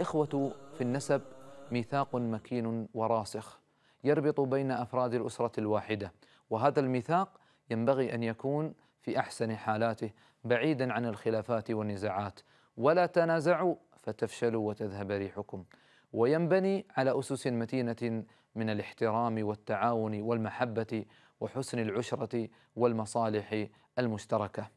إخوة في النسب ميثاق مكين وراسخ يربط بين أفراد الأسرة الواحدة وهذا الميثاق ينبغي أن يكون في أحسن حالاته بعيدا عن الخلافات والنزاعات ولا تنازعوا فتفشلوا وتذهب ريحكم وينبني على أسس متينة من الاحترام والتعاون والمحبة وحسن العشرة والمصالح المشتركة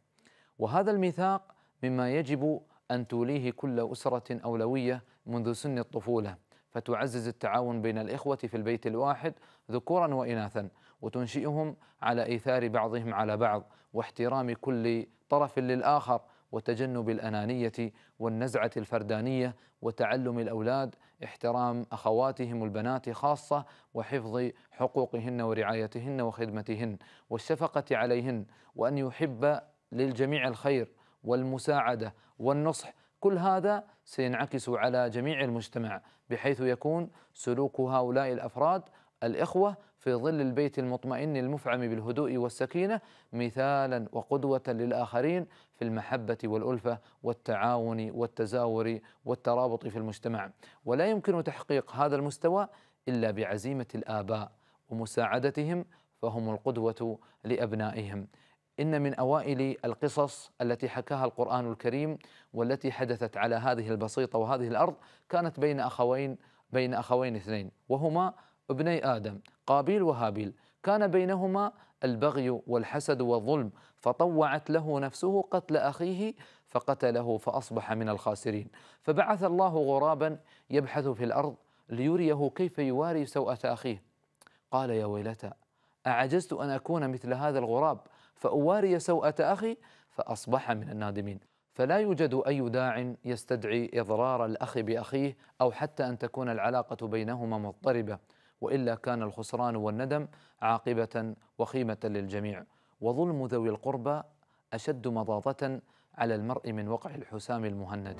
وهذا الميثاق مما يجب أن توليه كل أسرة أولوية منذ سن الطفولة فتعزز التعاون بين الإخوة في البيت الواحد ذكورا وإناثا وتنشئهم على إيثار بعضهم على بعض واحترام كل طرف للآخر وتجنب الأنانية والنزعة الفردانية وتعلم الأولاد احترام أخواتهم البنات خاصة وحفظ حقوقهن ورعايتهن وخدمتهن والشفقة عليهن وأن يحب للجميع الخير والمساعدة والنصح كل هذا سينعكس على جميع المجتمع بحيث يكون سلوك هؤلاء الأفراد الإخوة في ظل البيت المطمئن المفعم بالهدوء والسكينة مثالا وقدوة للآخرين في المحبة والألفة والتعاون والتزاور والترابط في المجتمع ولا يمكن تحقيق هذا المستوى إلا بعزيمة الآباء ومساعدتهم فهم القدوة لأبنائهم إن من أوائل القصص التي حكاها القرآن الكريم والتي حدثت على هذه البسيطة وهذه الأرض كانت بين أخوين بين أخوين اثنين وهما ابني آدم قابيل وهابيل كان بينهما البغي والحسد والظلم فطوعت له نفسه قتل اخيه فقتله فاصبح من الخاسرين فبعث الله غرابا يبحث في الارض ليريه كيف يواري سوءه اخيه قال يا ويلتى أعجزت أن أكون مثل هذا الغراب فأواري سوءة أخي فأصبح من النادمين فلا يوجد أي داع يستدعي إضرار الأخ بأخيه أو حتى أن تكون العلاقة بينهما مضطربة وإلا كان الخسران والندم عاقبة وخيمة للجميع وظلم ذوي القربى أشد مضاضة على المرء من وقع الحسام المهند